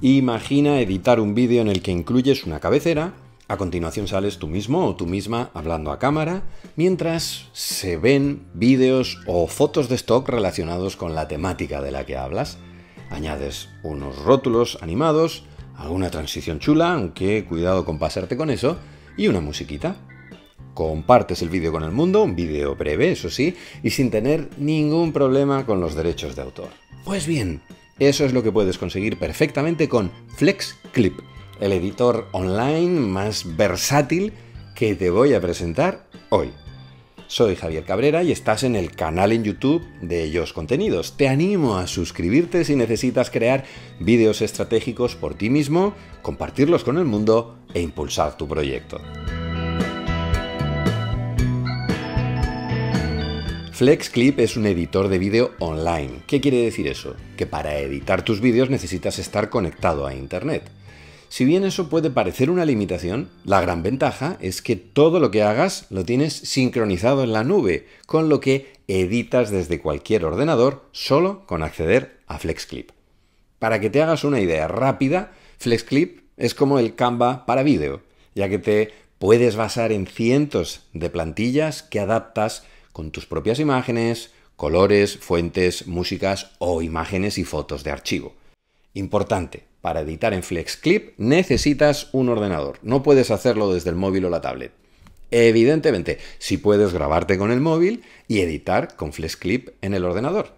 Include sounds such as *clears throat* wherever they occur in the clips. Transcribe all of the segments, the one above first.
Imagina editar un vídeo en el que incluyes una cabecera, a continuación sales tú mismo o tú misma hablando a cámara, mientras se ven vídeos o fotos de stock relacionados con la temática de la que hablas. Añades unos rótulos animados, alguna transición chula, aunque cuidado con pasarte con eso, y una musiquita. Compartes el vídeo con el mundo, un vídeo breve, eso sí, y sin tener ningún problema con los derechos de autor. Pues bien, eso es lo que puedes conseguir perfectamente con FlexClip, el editor online más versátil que te voy a presentar hoy. Soy Javier Cabrera y estás en el canal en YouTube de ellos contenidos. Te animo a suscribirte si necesitas crear vídeos estratégicos por ti mismo, compartirlos con el mundo e impulsar tu proyecto. FlexClip es un editor de vídeo online. ¿Qué quiere decir eso? Que para editar tus vídeos necesitas estar conectado a Internet. Si bien eso puede parecer una limitación, la gran ventaja es que todo lo que hagas lo tienes sincronizado en la nube, con lo que editas desde cualquier ordenador solo con acceder a FlexClip. Para que te hagas una idea rápida, FlexClip es como el Canva para vídeo, ya que te puedes basar en cientos de plantillas que adaptas con tus propias imágenes, colores, fuentes, músicas o imágenes y fotos de archivo. Importante, para editar en FlexClip necesitas un ordenador, no puedes hacerlo desde el móvil o la tablet. Evidentemente, si puedes grabarte con el móvil y editar con FlexClip en el ordenador.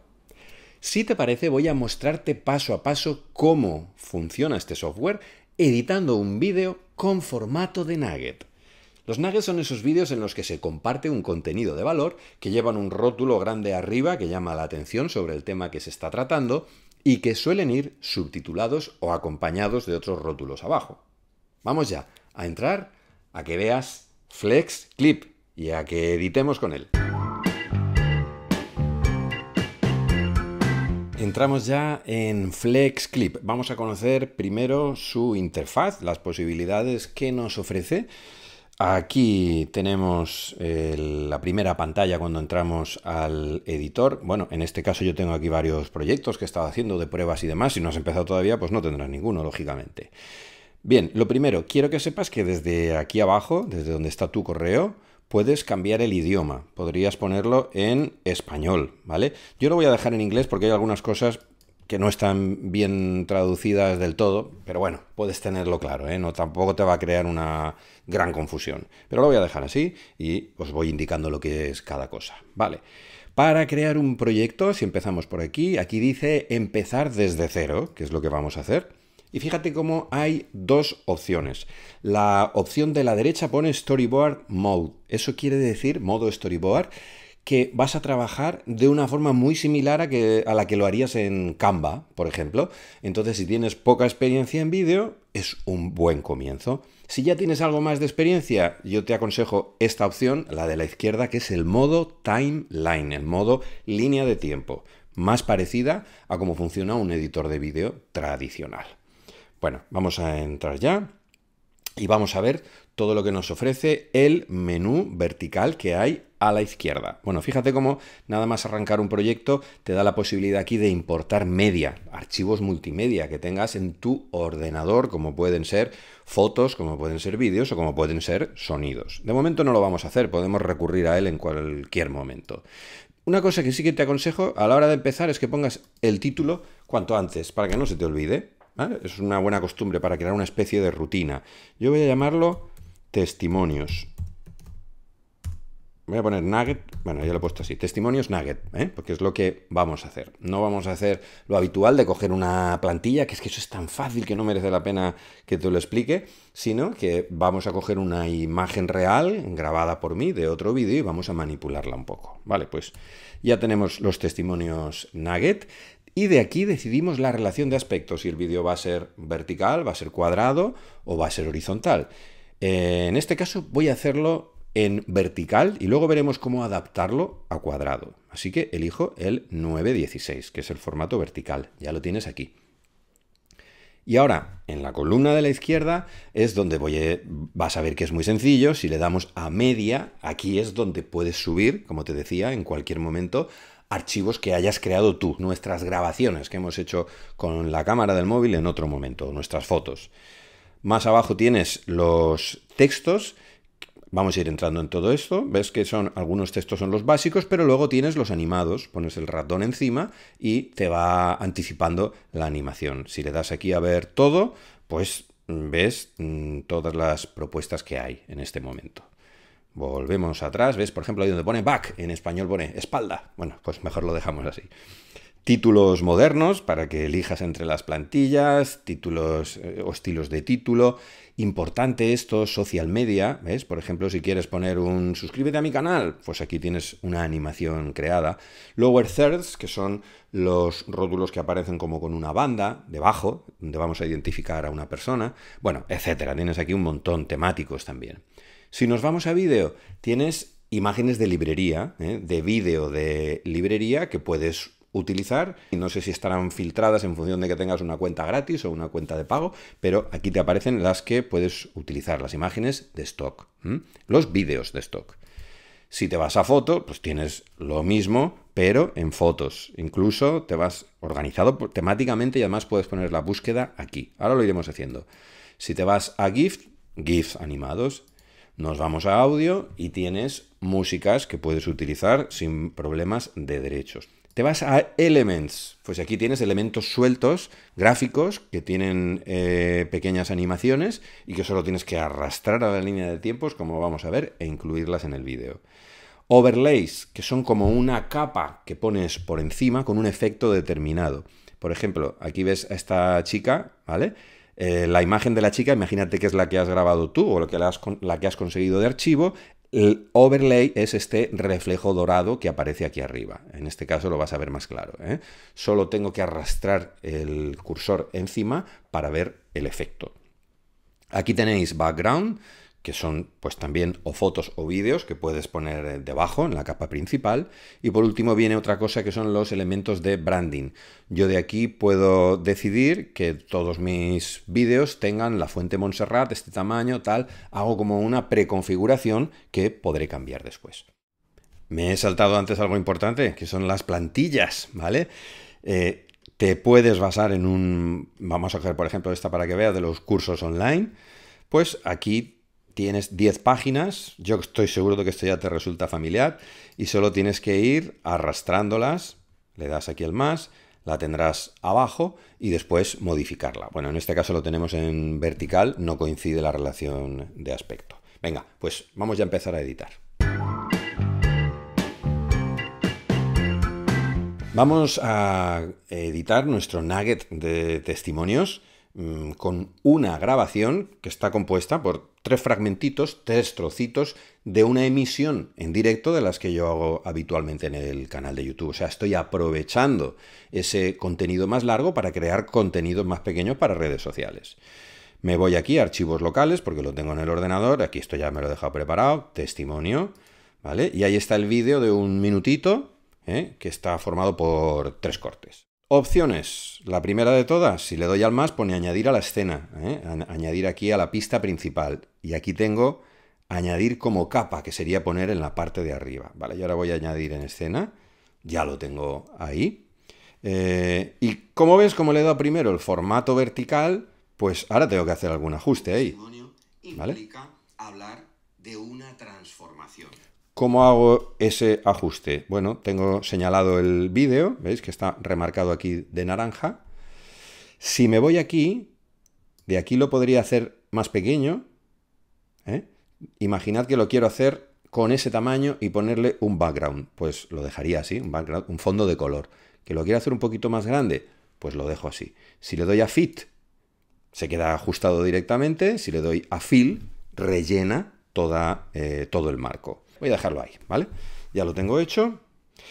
Si te parece, voy a mostrarte paso a paso cómo funciona este software editando un vídeo con formato de nugget. Los nuggets son esos vídeos en los que se comparte un contenido de valor, que llevan un rótulo grande arriba que llama la atención sobre el tema que se está tratando y que suelen ir subtitulados o acompañados de otros rótulos abajo. Vamos ya a entrar a que veas Flex Clip y a que editemos con él. Entramos ya en Flex Clip. Vamos a conocer primero su interfaz, las posibilidades que nos ofrece Aquí tenemos eh, la primera pantalla cuando entramos al editor. Bueno, en este caso yo tengo aquí varios proyectos que he estado haciendo de pruebas y demás. Si no has empezado todavía, pues no tendrás ninguno, lógicamente. Bien, lo primero, quiero que sepas que desde aquí abajo, desde donde está tu correo, puedes cambiar el idioma. Podrías ponerlo en español, ¿vale? Yo lo voy a dejar en inglés porque hay algunas cosas que no están bien traducidas del todo, pero bueno, puedes tenerlo claro, ¿eh? no, tampoco te va a crear una gran confusión. Pero lo voy a dejar así y os voy indicando lo que es cada cosa. Vale. Para crear un proyecto, si empezamos por aquí, aquí dice empezar desde cero, que es lo que vamos a hacer. Y fíjate cómo hay dos opciones. La opción de la derecha pone Storyboard Mode. Eso quiere decir, modo Storyboard, que vas a trabajar de una forma muy similar a, que, a la que lo harías en Canva, por ejemplo. Entonces, si tienes poca experiencia en vídeo, es un buen comienzo. Si ya tienes algo más de experiencia, yo te aconsejo esta opción, la de la izquierda, que es el modo timeline, el modo línea de tiempo, más parecida a cómo funciona un editor de vídeo tradicional. Bueno, vamos a entrar ya y vamos a ver todo lo que nos ofrece el menú vertical que hay a la izquierda. Bueno, fíjate cómo nada más arrancar un proyecto te da la posibilidad aquí de importar media, archivos multimedia que tengas en tu ordenador, como pueden ser fotos, como pueden ser vídeos o como pueden ser sonidos. De momento no lo vamos a hacer, podemos recurrir a él en cualquier momento. Una cosa que sí que te aconsejo a la hora de empezar es que pongas el título cuanto antes, para que no se te olvide. Es una buena costumbre para crear una especie de rutina. Yo voy a llamarlo testimonios voy a poner nugget, bueno, ya lo he puesto así, testimonios nugget, ¿eh? porque es lo que vamos a hacer. No vamos a hacer lo habitual de coger una plantilla, que es que eso es tan fácil que no merece la pena que te lo explique, sino que vamos a coger una imagen real grabada por mí de otro vídeo y vamos a manipularla un poco. Vale, pues ya tenemos los testimonios nugget. Y de aquí decidimos la relación de aspectos, si el vídeo va a ser vertical, va a ser cuadrado o va a ser horizontal. Eh, en este caso voy a hacerlo en vertical y luego veremos cómo adaptarlo a cuadrado. Así que elijo el 916, que es el formato vertical. Ya lo tienes aquí. Y ahora, en la columna de la izquierda es donde voy vas a ver que es muy sencillo. Si le damos a media, aquí es donde puedes subir, como te decía, en cualquier momento, archivos que hayas creado tú, nuestras grabaciones que hemos hecho con la cámara del móvil en otro momento, nuestras fotos. Más abajo tienes los textos Vamos a ir entrando en todo esto. Ves que son algunos textos son los básicos, pero luego tienes los animados. Pones el ratón encima y te va anticipando la animación. Si le das aquí a ver todo, pues mm, ves mm, todas las propuestas que hay en este momento. Volvemos atrás, ves, por ejemplo, ahí donde pone back, en español pone espalda. Bueno, pues mejor lo dejamos así. Títulos modernos para que elijas entre las plantillas, títulos eh, o estilos de título. Importante esto, social media, ¿ves? Por ejemplo, si quieres poner un suscríbete a mi canal, pues aquí tienes una animación creada. Lower thirds, que son los rótulos que aparecen como con una banda debajo, donde vamos a identificar a una persona, bueno, etcétera. Tienes aquí un montón temáticos también. Si nos vamos a vídeo, tienes imágenes de librería, ¿eh? de vídeo de librería que puedes utilizar. Y no sé si estarán filtradas en función de que tengas una cuenta gratis o una cuenta de pago, pero aquí te aparecen las que puedes utilizar, las imágenes de stock, los vídeos de stock. Si te vas a foto, pues tienes lo mismo, pero en fotos. Incluso te vas organizado temáticamente y además puedes poner la búsqueda aquí. Ahora lo iremos haciendo. Si te vas a GIF, GIFs animados, nos vamos a audio y tienes músicas que puedes utilizar sin problemas de derechos. Te vas a Elements. Pues aquí tienes elementos sueltos, gráficos, que tienen eh, pequeñas animaciones y que solo tienes que arrastrar a la línea de tiempos, como vamos a ver, e incluirlas en el vídeo. Overlays, que son como una capa que pones por encima con un efecto determinado. Por ejemplo, aquí ves a esta chica, ¿vale? Eh, la imagen de la chica, imagínate que es la que has grabado tú o la que has conseguido de archivo, el overlay es este reflejo dorado que aparece aquí arriba. En este caso lo vas a ver más claro. ¿eh? Solo tengo que arrastrar el cursor encima para ver el efecto. Aquí tenéis background, que son pues también o fotos o vídeos que puedes poner eh, debajo en la capa principal y por último viene otra cosa que son los elementos de branding. Yo de aquí puedo decidir que todos mis vídeos tengan la fuente Montserrat, este tamaño, tal, hago como una preconfiguración que podré cambiar después. Me he saltado antes algo importante, que son las plantillas, ¿vale? Eh, te puedes basar en un, vamos a coger por ejemplo esta para que veas, de los cursos online, pues aquí tienes 10 páginas, yo estoy seguro de que esto ya te resulta familiar, y solo tienes que ir arrastrándolas, le das aquí el más, la tendrás abajo y después modificarla. Bueno, en este caso lo tenemos en vertical, no coincide la relación de aspecto. Venga, pues vamos ya a empezar a editar. Vamos a editar nuestro nugget de testimonios Mm, con una grabación que está compuesta por tres fragmentitos, tres trocitos de una emisión en directo de las que yo hago habitualmente en el canal de YouTube. O sea, estoy aprovechando ese contenido más largo para crear contenidos más pequeños para redes sociales. Me voy aquí a archivos locales porque lo tengo en el ordenador. Aquí esto ya me lo he dejado preparado. Testimonio. ¿Vale? Y ahí está el vídeo de un minutito ¿eh? que está formado por tres cortes. Opciones. La primera de todas, si le doy al más, pone añadir a la escena, ¿eh? añadir aquí a la pista principal. Y aquí tengo añadir como capa, que sería poner en la parte de arriba. Vale, y ahora voy a añadir en escena. Ya lo tengo ahí. Eh, y como ves, como le he dado primero el formato vertical, pues ahora tengo que hacer algún ajuste ahí. ¿Vale? Implica hablar de una transformación. ¿Cómo hago ese ajuste? Bueno, tengo señalado el vídeo, veis que está remarcado aquí de naranja. Si me voy aquí, de aquí lo podría hacer más pequeño. ¿eh? Imaginad que lo quiero hacer con ese tamaño y ponerle un background. Pues lo dejaría así, un, background, un fondo de color. Que lo quiero hacer un poquito más grande, pues lo dejo así. Si le doy a Fit, se queda ajustado directamente. Si le doy a Fill, rellena toda, eh, todo el marco. Voy a dejarlo ahí, ¿vale? Ya lo tengo hecho.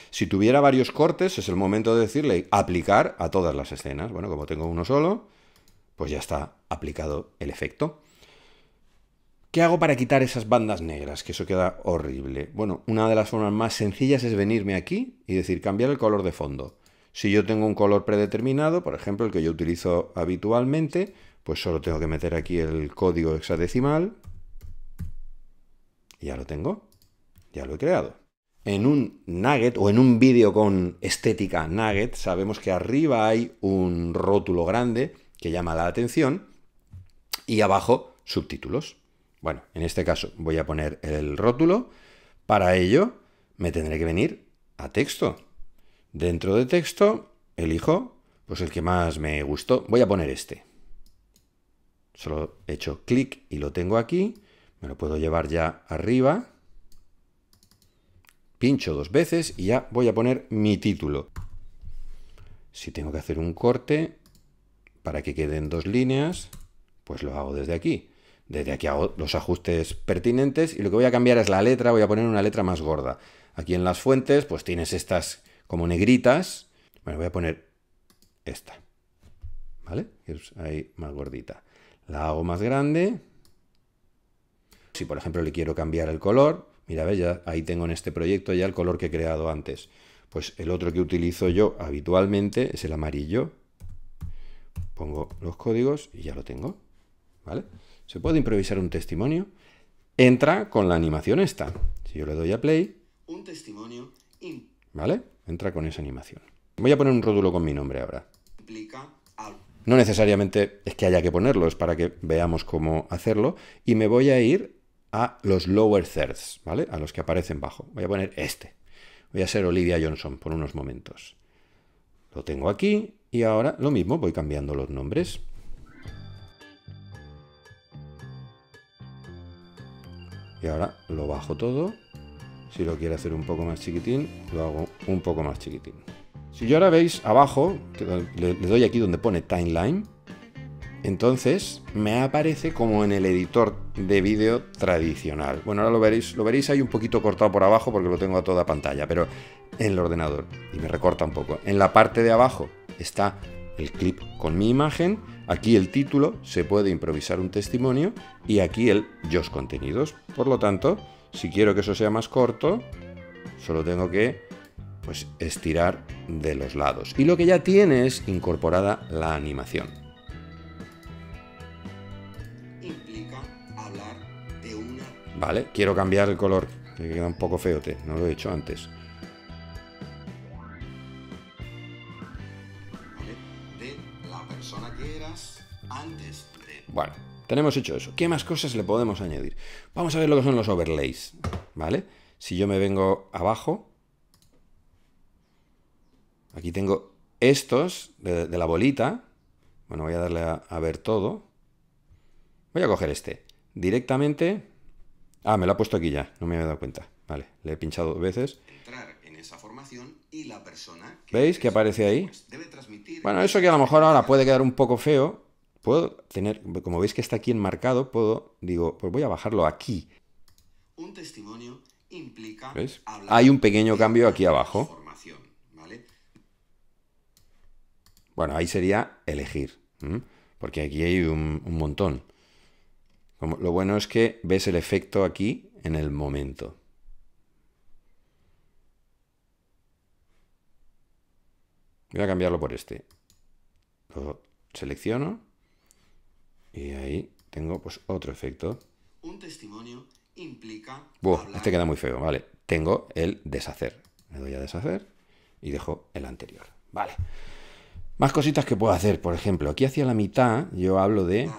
Si tuviera varios cortes, es el momento de decirle aplicar a todas las escenas. Bueno, como tengo uno solo, pues ya está aplicado el efecto. ¿Qué hago para quitar esas bandas negras? Que eso queda horrible. Bueno, una de las formas más sencillas es venirme aquí y decir cambiar el color de fondo. Si yo tengo un color predeterminado, por ejemplo, el que yo utilizo habitualmente, pues solo tengo que meter aquí el código hexadecimal. Y ya lo tengo ya lo he creado. En un nugget o en un vídeo con estética nugget sabemos que arriba hay un rótulo grande que llama la atención y abajo subtítulos. Bueno, en este caso voy a poner el rótulo. Para ello me tendré que venir a texto. Dentro de texto elijo pues el que más me gustó. Voy a poner este. Solo he hecho clic y lo tengo aquí. Me lo puedo llevar ya arriba. Pincho dos veces y ya voy a poner mi título. Si tengo que hacer un corte para que queden dos líneas, pues lo hago desde aquí. Desde aquí hago los ajustes pertinentes y lo que voy a cambiar es la letra, voy a poner una letra más gorda. Aquí en las fuentes pues tienes estas como negritas. Bueno, voy a poner esta. ¿Vale? ahí más gordita. La hago más grande. Si por ejemplo le quiero cambiar el color, mira, ya ahí tengo en este proyecto ya el color que he creado antes. Pues el otro que utilizo yo habitualmente es el amarillo. Pongo los códigos y ya lo tengo. ¿Vale? Se puede improvisar un testimonio. Entra con la animación esta. Si yo le doy a play. Un testimonio. In... ¿Vale? Entra con esa animación. Voy a poner un rótulo con mi nombre ahora. No necesariamente es que haya que ponerlo, es para que veamos cómo hacerlo. Y me voy a ir a los lower thirds, ¿vale? A los que aparecen bajo. Voy a poner este. Voy a ser Olivia Johnson por unos momentos. Lo tengo aquí y ahora lo mismo, voy cambiando los nombres. Y ahora lo bajo todo. Si lo quiero hacer un poco más chiquitín, lo hago un poco más chiquitín. Si yo ahora veis abajo, le, doy aquí donde pone timeline, entonces me aparece como en el editor de vídeo tradicional. Bueno, ahora lo veréis, lo veréis ahí un poquito cortado por abajo porque lo tengo a toda pantalla, pero en el ordenador y me recorta un poco. En la parte de abajo está el clip con mi imagen, aquí el título, se puede improvisar un testimonio y aquí el yo contenidos. Por lo tanto, si quiero que eso sea más corto, solo tengo que pues estirar de los lados. Y lo que ya tiene es incorporada la animación. Vale, quiero cambiar el color, que queda un poco feote, no lo he hecho antes. Bueno, tenemos hecho eso. ¿Qué más cosas le podemos añadir? Vamos a ver lo que son los overlays, ¿vale? Si yo me vengo abajo, aquí tengo estos de, la bolita. Bueno, voy a darle a ver todo. Voy a coger este. Directamente Ah, me lo ha puesto aquí ya, no me había dado cuenta. Vale, le he pinchado dos veces. persona ¿Veis que aparece ahí? Pues, bueno, eso que a lo mejor ahora puede quedar un poco feo. Puedo tener, como veis que está aquí enmarcado, puedo, digo, pues voy a bajarlo aquí. Un testimonio implica Hay un pequeño cambio aquí abajo. Bueno, ahí sería elegir, porque aquí hay un montón. Lo bueno es que ves el efecto aquí en el momento. Voy a cambiarlo por este. Lo selecciono y ahí tengo pues otro efecto. Un testimonio implica. Buah, este queda muy feo, vale. Tengo el deshacer. Me doy a deshacer y dejo el anterior. Vale. Más cositas que puedo hacer, por ejemplo, aquí hacia la mitad yo hablo de.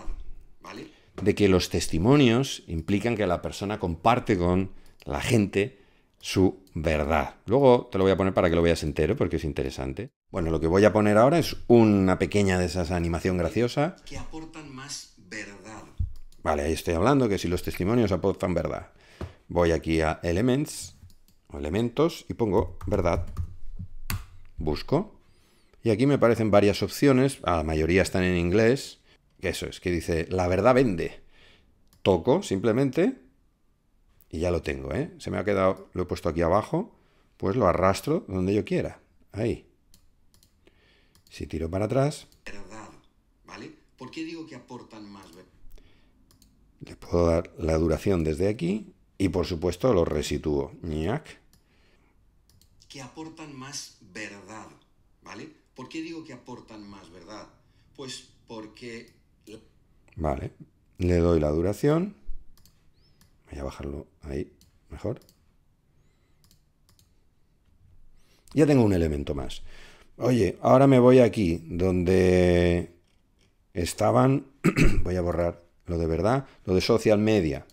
Ah, de que los testimonios implican que la persona comparte con la gente su verdad. Luego te lo voy a poner para que lo veas entero porque es interesante. Bueno, lo que voy a poner ahora es una pequeña de esas animación graciosa. Que aportan más verdad. Vale, ahí estoy hablando que si los testimonios aportan verdad. Voy aquí a Elements, o elementos, y pongo verdad. Busco. Y aquí me aparecen varias opciones, ah, la mayoría están en inglés. Eso es, que dice, la verdad vende. Toco simplemente y ya lo tengo, ¿eh? Se me ha quedado, lo he puesto aquí abajo, pues lo arrastro donde yo quiera. Ahí. Si tiro para atrás... ¿Por qué digo que aportan más? Le puedo dar la duración desde aquí y por supuesto lo resitúo. ñak. Que aportan más verdad, ¿vale? ¿Por qué digo que aportan más verdad? Pues porque Vale, le doy la duración. Voy a bajarlo ahí mejor. Ya tengo un elemento más. Oye, ahora me voy aquí donde estaban... *clears throat* voy a borrar lo de verdad, lo de social media.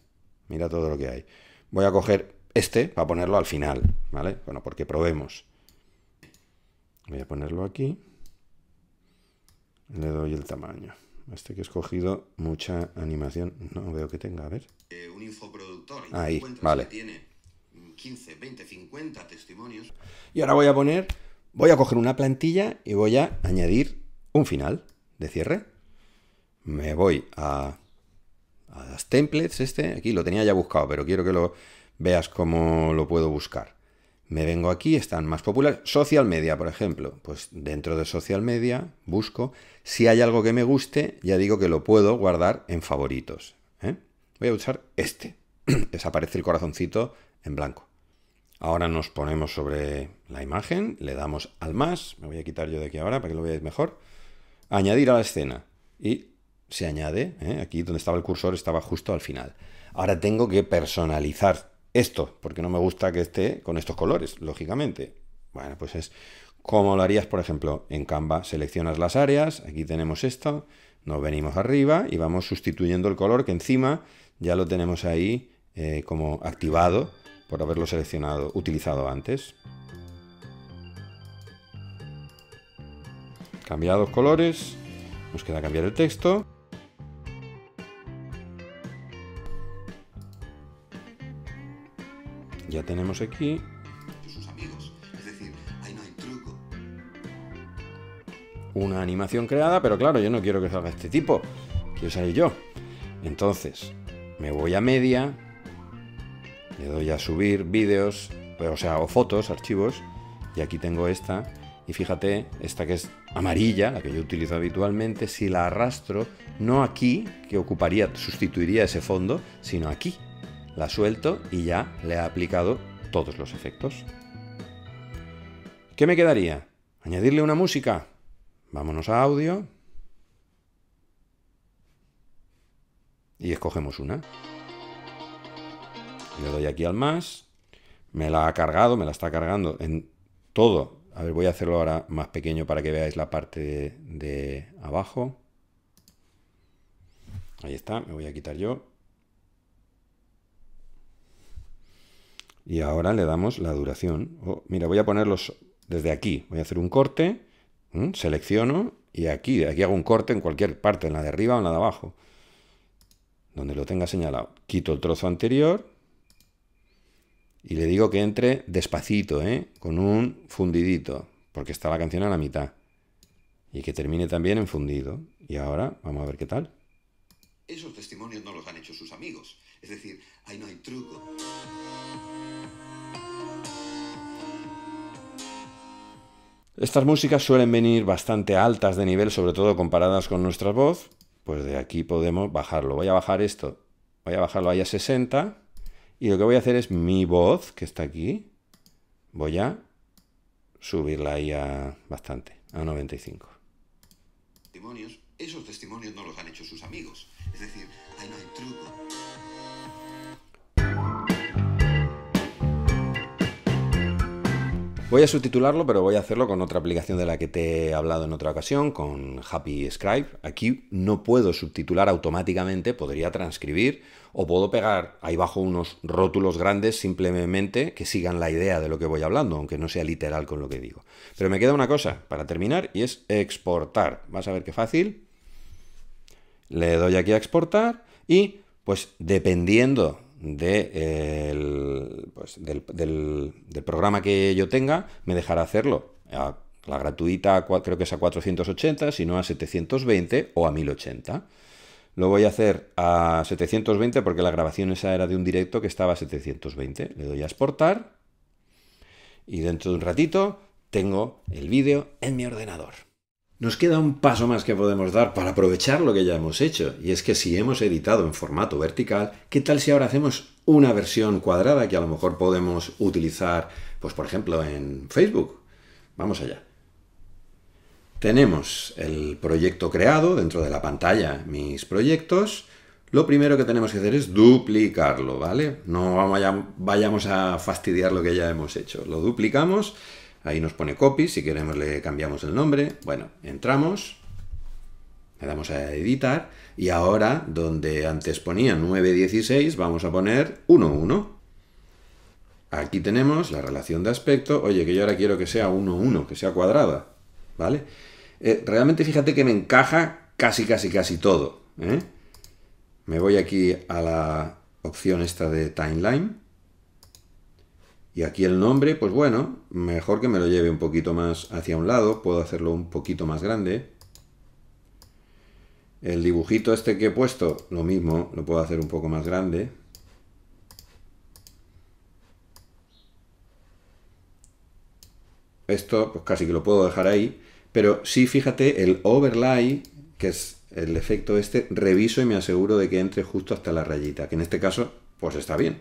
Mira todo lo que hay. Voy a coger este para ponerlo al final, ¿vale? Bueno, porque probemos. Voy a ponerlo aquí. Le doy el tamaño este que he escogido, mucha animación. No veo que tenga, a ver. Eh, un infoproductor. Ahí, vale. tiene 15, 20, 50 testimonios. Y ahora voy a poner, voy a coger una plantilla y voy a añadir un final de cierre. Me voy a, a las templates, este, aquí lo tenía ya buscado, pero quiero que lo veas cómo lo puedo buscar. Me vengo aquí, están más populares. Social media, por ejemplo. Pues dentro de social media busco. Si hay algo que me guste, ya digo que lo puedo guardar en favoritos. ¿eh? Voy a usar este. *clears throat* Desaparece el corazoncito en blanco. Ahora nos ponemos sobre la imagen, le damos al más. Me voy a quitar yo de aquí ahora para que lo veáis mejor. Añadir a la escena. Y se añade, ¿eh? aquí donde estaba el cursor estaba justo al final. Ahora tengo que personalizar esto, porque no me gusta que esté con estos colores, lógicamente. Bueno, pues es como lo harías, por ejemplo, en Canva. Seleccionas las áreas, aquí tenemos esto, nos venimos arriba y vamos sustituyendo el color que encima ya lo tenemos ahí eh, como activado por haberlo seleccionado, utilizado antes. Cambiados colores, nos queda cambiar el texto. ya tenemos aquí Una animación creada, pero claro, yo no quiero que salga este tipo. Quiero salir yo. Entonces, me voy a media, le doy a subir vídeos, o sea, o fotos, archivos, y aquí tengo esta. Y fíjate, esta que es amarilla, la que yo utilizo habitualmente, si la arrastro, no aquí, que ocuparía, sustituiría ese fondo, sino aquí, la suelto y ya le ha aplicado todos los efectos. ¿Qué me quedaría? ¿Añadirle una música? Vámonos a audio. Y escogemos una. Le doy aquí al más. Me la ha cargado, me la está cargando en todo. A ver, voy a hacerlo ahora más pequeño para que veáis la parte de abajo. Ahí está, me voy a quitar yo. y ahora le damos la duración. Oh, mira, voy a ponerlos desde aquí. Voy a hacer un corte, selecciono y aquí, aquí hago un corte en cualquier parte, en la de arriba o en la de abajo, donde lo tenga señalado. Quito el trozo anterior y le digo que entre despacito, ¿eh? con un fundidito, porque está la canción a la mitad. Y que termine también en fundido. Y ahora vamos a ver qué tal. Esos testimonios no los han hecho sus amigos es decir, ahí no hay truco. Estas músicas suelen venir bastante altas de nivel, sobre todo comparadas con nuestra voz. Pues de aquí podemos bajarlo. Voy a bajar esto. Voy a bajarlo ahí a 60. Y lo que voy a hacer es mi voz, que está aquí. Voy a subirla ahí a bastante, a 95. Testimonios, esos testimonios no los han hecho sus amigos. Es decir, ahí no hay truco. Voy a subtitularlo, pero voy a hacerlo con otra aplicación de la que te he hablado en otra ocasión, con Happy Scribe. Aquí no puedo subtitular automáticamente, podría transcribir o puedo pegar ahí bajo unos rótulos grandes simplemente que sigan la idea de lo que voy hablando, aunque no sea literal con lo que digo. Pero me queda una cosa para terminar y es exportar. Vas a ver qué fácil. Le doy aquí a exportar y pues dependiendo pues, del, programa que yo tenga, me dejará hacerlo. la gratuita creo que es a 480, si no a 720 o a 1080. Lo voy a hacer a 720 porque la grabación esa era de un directo que estaba a 720. Le doy a exportar y dentro de un ratito tengo el vídeo en mi ordenador. Nos queda un paso más que podemos dar para aprovechar lo que ya hemos hecho, y es que si hemos editado en formato vertical, ¿qué tal si ahora hacemos una versión cuadrada que a lo mejor podemos utilizar, pues por ejemplo, en Facebook? Vamos allá. Tenemos el proyecto creado dentro de la pantalla, mis proyectos. Lo primero que tenemos que hacer es duplicarlo, ¿vale? No vayamos a fastidiar lo que ya hemos hecho. Lo duplicamos Ahí nos pone copy, si queremos le cambiamos el nombre. Bueno, entramos, le damos a editar y ahora donde antes ponía 9.16 vamos a poner 1.1. Aquí tenemos la relación de aspecto. Oye, que yo ahora quiero que sea 1.1, que sea cuadrada. ¿Vale? Eh, realmente fíjate que me encaja casi, casi, casi todo. ¿eh? Me voy aquí a la opción esta de timeline y aquí el nombre, pues bueno, mejor que me lo lleve un poquito más hacia un lado, puedo hacerlo un poquito más grande. El dibujito este que he puesto, lo mismo, lo puedo hacer un poco más grande. Esto, pues casi que lo puedo dejar ahí. Pero sí, fíjate, el overlay, que es el efecto este, reviso y me aseguro de que entre justo hasta la rayita, que en este caso, pues está bien.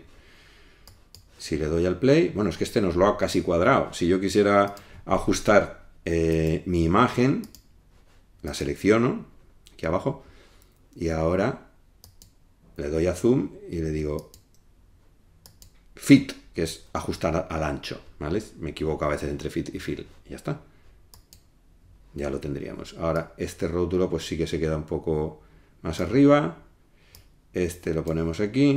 Si le doy al play, bueno, es que este nos lo ha casi cuadrado. Si yo quisiera ajustar eh, mi imagen, la selecciono, aquí abajo, y ahora le doy a zoom y le digo fit, que es ajustar al ancho, ¿vale? Me equivoco a veces entre fit y fill, ya está. Ya lo tendríamos. Ahora, este rótulo pues sí que se queda un poco más arriba. Este lo ponemos aquí.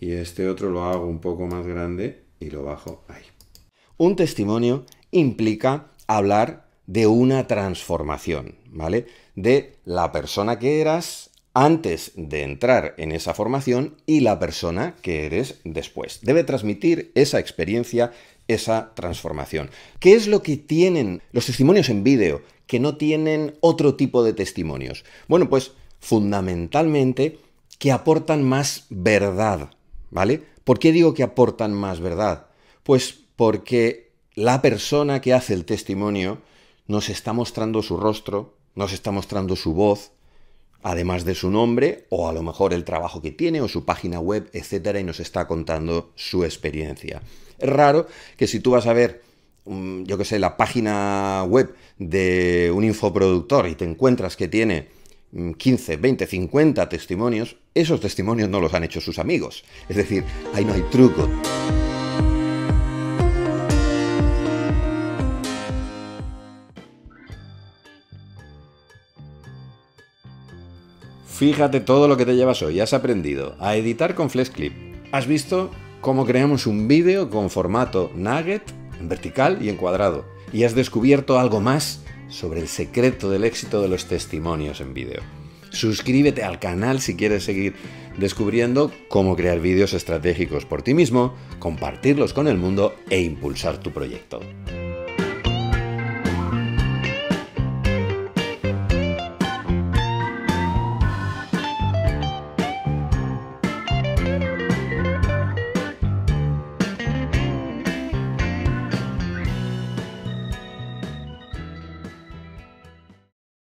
y este otro lo hago un poco más grande y lo bajo ahí. Un testimonio implica hablar de una transformación, ¿vale? De la persona que eras antes de entrar en esa formación y la persona que eres después. Debe transmitir esa experiencia, esa transformación. ¿Qué es lo que tienen los testimonios en vídeo que no tienen otro tipo de testimonios? Bueno, pues fundamentalmente que aportan más verdad ¿Vale? ¿Por qué digo que aportan más verdad? Pues porque la persona que hace el testimonio nos está mostrando su rostro, nos está mostrando su voz, además de su nombre, o a lo mejor el trabajo que tiene, o su página web, etcétera, y nos está contando su experiencia. Es raro que si tú vas a ver, mm, yo qué sé, la página web de un infoproductor y te encuentras que tiene 15, 20, 50 testimonios, esos testimonios no los han hecho sus amigos. Es decir, ahí no hay truco. Fíjate todo lo que te llevas hoy. Has aprendido a editar con Flash Has visto cómo creamos un vídeo con formato nugget, en vertical y en cuadrado. Y has descubierto algo más sobre el secreto del éxito de los testimonios en vídeo. Suscríbete al canal si quieres seguir descubriendo cómo crear vídeos estratégicos por ti mismo, compartirlos con el mundo e impulsar tu proyecto.